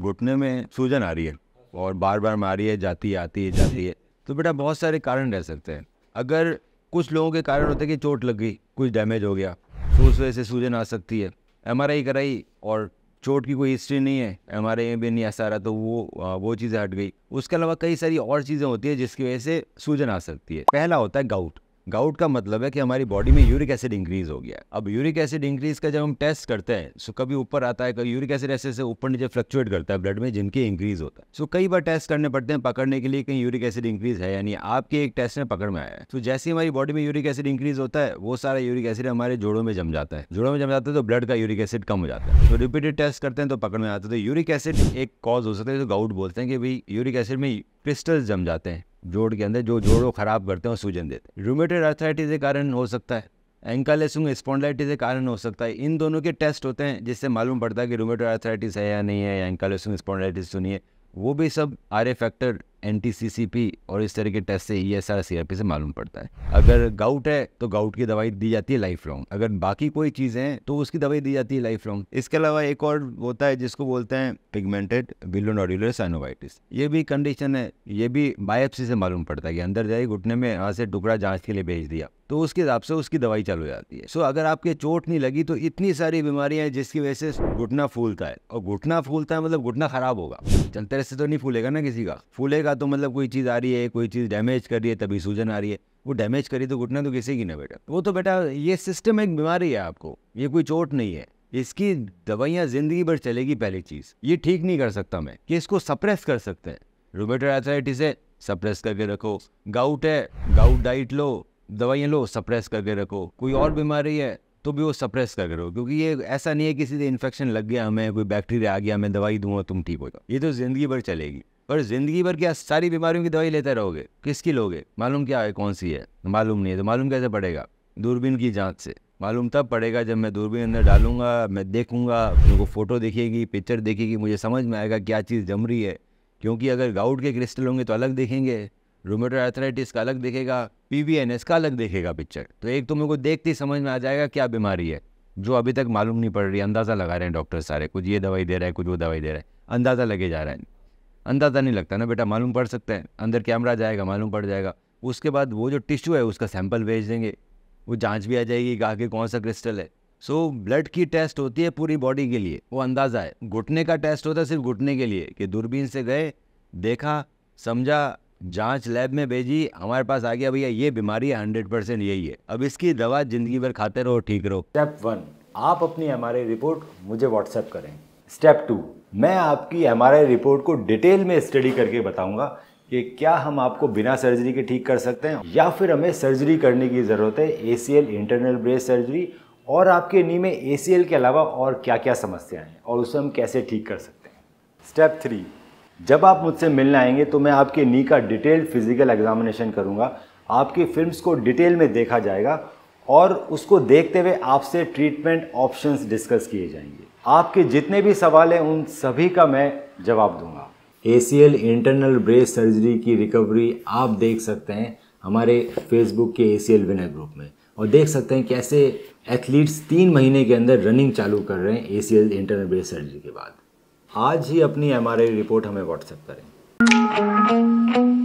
घुटने में सूजन आ रही है और बार बार मारी है जाती है आती है जाती है तो बेटा बहुत सारे कारण रह सकते हैं अगर कुछ लोगों के कारण होते हैं कि चोट लग गई कुछ डैमेज हो गया तो उस वजह से सूजन आ सकती है एम आर आई कराई और चोट की कोई हिस्ट्री नहीं है एम आई में भी नहीं ऐसा रहा तो वो वो चीज़ें हट गई उसके अलावा कई सारी और चीज़ें होती है जिसकी वजह से सूजन आ सकती है पहला होता है गाउट गाउट का मतलब है कि हमारी बॉडी में यूरिक एसिड इंक्रीज हो गया अब यूरिक एसिड इंक्रीज का जब हम टेस्ट करते हैं सो कभी ऊपर आता है कभी यूरिक एसिड ऐसे ऊपर नीचे फ्लक्चुएट करता है ब्लड में जिनके इंक्रीज होता है सो कई बार टेस्ट करने पड़ते हैं पकड़ने के लिए कहीं यूरिक एसिड इंक्रीज है यानी आपके एक टेस्ट में पकड़ में आया है तो जैसे हमारी बॉडी में यूरिक एसिड इंक्रीज होता है वो सारा यूरिक एसिड हमारे जोड़ों में जम जाता है जोड़ों में जम जाता है तो ब्लड का यूरिक एसिड कम हो जाता है तो रिपीटेड टेस्ट करते हैं तो पकड़ में आता है तो यूरिक एसिड एक कॉज हो सकता है तो गाउट बोलते हैं कि भाई यूरिक एसिड में क्रिस्टल्स जम जाते हैं जोड़ के अंदर जो वो ख़राब करते हैं और सूजन देते हैं रूमेटेड अर्थराइटिस के कारण हो सकता है एंकालेसुंग स्पॉन्डलाइटिस के कारण हो सकता है इन दोनों के टेस्ट होते हैं जिससे मालूम पड़ता है कि रूमेटेड अर्थराइटिस है या नहीं है या एंकालेसुंग स्पॉन्डलाइटिस तो नहीं है वो भी सब आर ए फैक्टर एन और इस तरह के टेस्ट से ई एस आर से मालूम पड़ता है अगर गाउट है तो गाउट की दवाई दी जाती है लाइफ लॉन्ग अगर बाकी कोई चीज़ें हैं तो उसकी दवाई दी जाती है लाइफ लॉन्ग इसके अलावा एक और होता है जिसको बोलते हैं पिगमेंटेड बिलो नॉड्यूलर साइनोवाइटिस ये भी कंडीशन है ये भी बायोप्सी से मालूम पड़ता है कि अंदर जाए घुटने में यहाँ से टुकड़ा जाँच के लिए भेज दिया तो उसके हिसाब से उसकी दवाई चालू हो जाती है सो so, अगर आपके चोट नहीं लगी तो इतनी सारी बीमारियां हैं जिसकी वजह से घुटना फूलता है और घुटना फूलता है मतलब घुटना खराब होगा चलते रहते तो नहीं फूलेगा ना किसी का फूलेगा का तो मतलब कोई चीज़ आ रही है कोई चीज़ डैमेज कर रही है तभी सूजन आ रही है वो डैमेज करी तो घुटना तो किसी की ना बेटा वो तो बेटा ये सिस्टम एक बीमारी है आपको ये कोई चोट नहीं है इसकी दवाइयाँ ज़िंदगी भर चलेगी पहली चीज़ ये ठीक नहीं कर सकता मैं कि इसको सप्रेस कर सकते हैं रोबेटर एथराइटिस है सप्रेस करके रखो गाउट है गाउट डाइट लो दवाइयाँ लो सप्रेस करके रखो कोई और बीमारी है तो भी वो सप्रेस कर करो क्योंकि ये ऐसा नहीं है किसी से इन्फेक्शन लग गया हमें कोई बैक्टीरिया आ गया मैं दवाई दूंगा तुम ठीक हो जाओ ये तो ज़िंदगी भर चलेगी पर ज़िंदगी भर क्या सारी बीमारियों की दवाई लेते रहोगे किसकी लोगे मालूम क्या है कौन सी है तो मालूम नहीं है तो मालूम कैसे पड़ेगा दूरबीन की जाँच से मालूम तब पड़ेगा जब मैं दूरबीन अंदर डालूंगा मैं देखूंगा मेरे को फ़ोटो देखेगी पिक्चर देखेगी मुझे समझ में आएगा क्या चीज़ जम रही है क्योंकि अगर गाउट के क्रिस्टल होंगे तो अलग देखेंगे रोमेटो एथराइटिस का अलग देखेगा एस का अलग देखेगा पिक्चर तो एक तो मेरे को देखते ही समझ में आ जाएगा क्या बीमारी है जो अभी तक मालूम नहीं पड़ रही अंदाज़ा लगा रहे हैं डॉक्टर सारे कुछ ये दवाई दे रहे हैं कुछ वो दवाई दे रहे हैं अंदाज़ा लगे जा रहे हैं अंदाज़ा नहीं लगता ना बेटा मालूम पड़ सकता है अंदर कैमरा जाएगा मालूम पड़ जाएगा उसके बाद वो जो टिश्यू है उसका सैंपल भेज देंगे वो जांच भी आ जाएगी कि आगे कौन सा क्रिस्टल है सो so, ब्लड की टेस्ट होती है पूरी बॉडी के लिए वो अंदाज़ा है घुटने का टेस्ट होता है सिर्फ घुटने के लिए कि दूरबीन से गए देखा समझा जांच लैब में भेजी हमारे पास आ गया भैया ये बीमारी है हंड्रेड परसेंट यही है अब इसकी दवा ज़िंदगी भर खाते रहो ठीक रहो स्टेप वन आप अपनी हमारी रिपोर्ट मुझे व्हाट्सएप करें स्टेप टू मैं आपकी एम रिपोर्ट को डिटेल में स्टडी करके बताऊंगा कि क्या हम आपको बिना सर्जरी के ठीक कर सकते हैं या फिर हमें सर्जरी करने की ज़रूरत है ए इंटरनल ब्रेस सर्जरी और आपके नी में ए के अलावा और क्या क्या समस्याएं हैं और उसे हम कैसे ठीक कर सकते हैं स्टेप थ्री जब आप मुझसे मिलने आएंगे तो मैं आपके नी का डिटेल फिजिकल एग्जामिनेशन करूँगा आपकी फिल्म्स को डिटेल में देखा जाएगा और उसको देखते हुए आपसे ट्रीटमेंट ऑप्शंस डिस्कस किए जाएंगे आपके जितने भी सवाल हैं उन सभी का मैं जवाब दूंगा A C L internal brace surgery की रिकवरी आप देख सकते हैं हमारे फेसबुक के A C L winner group में और देख सकते हैं कैसे एथलीट्स तीन महीने के अंदर रनिंग चालू कर रहे हैं A C L internal brace surgery के बाद आज ही अपनी एम आर आई रिपोर्ट हमें व्हाट्सएप करें